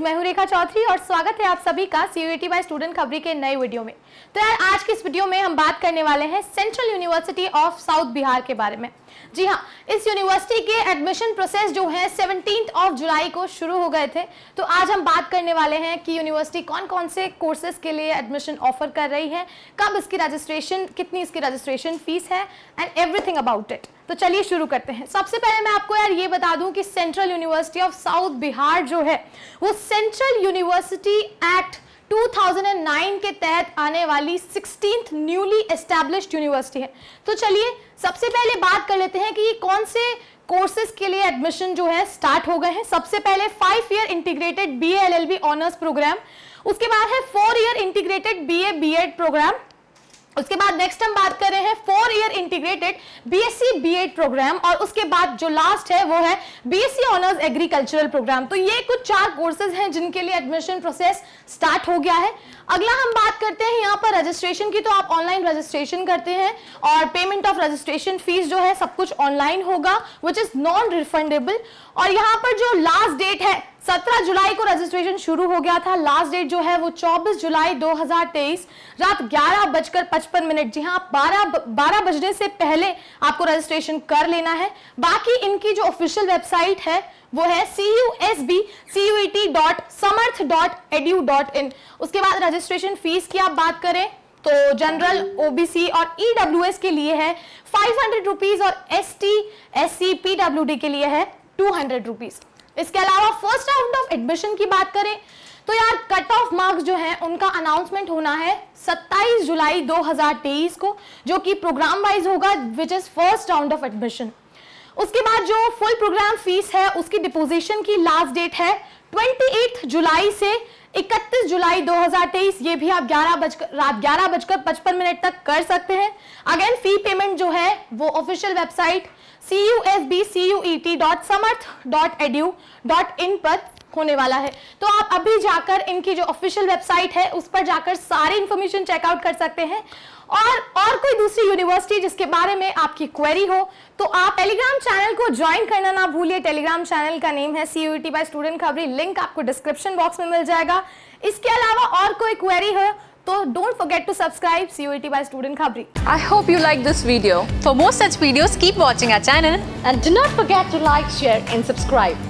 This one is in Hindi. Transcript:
मैं हूं रेखा चौधरी और स्वागत है आप सभी का सीयूटी बाई स्टूडेंट खबरी के नए वीडियो में तो यार आज की इस वीडियो में हम बात करने वाले हैं central university of south Bihar के बारे में जी हाँ इस यूनिवर्सिटी के एडमिशन प्रोसेस जो है सेवनटीन ऑफ जुलाई को शुरू हो गए थे तो आज हम बात करने वाले हैं कि यूनिवर्सिटी कौन कौन से कोर्सेज के लिए एडमिशन ऑफर कर रही है कब इसकी रजिस्ट्रेशन कितनी इसकी रजिस्ट्रेशन फीस है एंड एवरीथिंग अबाउट इट तो चलिए शुरू करते हैं सबसे पहले मैं आपको यार ये बता दूं कि central university of south Bihar जो है वो सेंट्रल यूनिवर्सिटी एक्ट 2009 के तहत आने वाली सिक्सटीन न्यूली एस्टेब्लिश्ड यूनिवर्सिटी है तो चलिए सबसे पहले बात कर लेते हैं कि ये कौन से कोर्सेज के लिए एडमिशन जो है स्टार्ट हो गए हैं सबसे पहले five year integrated B L honours program उसके बाद है four year integrated B A program उसके बाद नेक्स्ट हम बात कर रहे हैं four year integrated BSc BEd program और उसके बाद जो लास्ट है वो है बीएससी ऑनर्स एग्रीकल्चरल प्रोग्राम तो ये कुछ चार कोर्सेज हैं जिनके लिए एडमिशन प्रोसेस स्टार्ट हो गया है अगला हम बात करते हैं यहाँ पर रजिस्ट्रेशन की तो आप ऑनलाइन रजिस्ट्रेशन करते हैं और पेमेंट ऑफ रजिस्ट्रेशन फीस जो है सब कुछ ऑनलाइन होगा विच इज नॉन रिफंडेबल और यहाँ पर जो लास्ट डेट है 17 जुलाई को रजिस्ट्रेशन शुरू हो गया था लास्ट डेट जो है वो 24 जुलाई 2023 रात ग्यारह बजकर पचपन मिनट जी हाँ बारह बारह बजने से पहले आपको रजिस्ट्रेशन कर लेना है बाकी इनकी जो ऑफिशियल वेबसाइट है वो है C U S B C U T dot Samarth dot edu dot in उसके बाद रजिस्ट्रेशन फीस की आप बात करें तो जनरल ओबीसी और एस e के लिए है फाइव हंड्रेड रुपीज और S T S C PW D के लिए है टू हंड्रेड रुपीज़ इसके अलावा फर्स्ट राउंड ऑफ एडमिशन की बात करें तो यार कट ऑफ मार्क्स जो है उनका अनाउंसमेंट होना है 27 जुलाई 2023 को जो कि प्रोग्राम वाइज होगा which is first round of admission उसके बाद जो फुल प्रोग्राम फीस है उसकी डिपोजिशन की लास्ट डेट है 28 जुलाई से 31 जुलाई 2023 ये भी आप ग्यारह बजकर रात ग्यारह बजकर पचपन मिनट तक कर सकते हैं अगेन फी पेमेंट जो है वो official website C U S B C U T dot Samarth dot edu dot in पर होने वाला है तो आप अभी जाकर इनकी जो ऑफिशियल वेबसाइट है उस पर जाकर सारी इंफॉर्मेशन चेकआउट कर सकते हैं और और कोई दूसरी यूनिवर्सिटी जिसके बारे में आपकी क्वेरी हो तो आप टेलीग्राम चैनल को ज्वाइन करना ना भूलिए टेलीग्राम चैनल का नेम है C U T by student Khabri link आपको डिस्क्रिप्शन बॉक्स में मिल जाएगा इसके अलावा और कोई क्वेरी हो तो don't forget to subscribe C U T by student Khabri I hope you like this video for more such video keep watching our channel and do not forget to like share and subscribe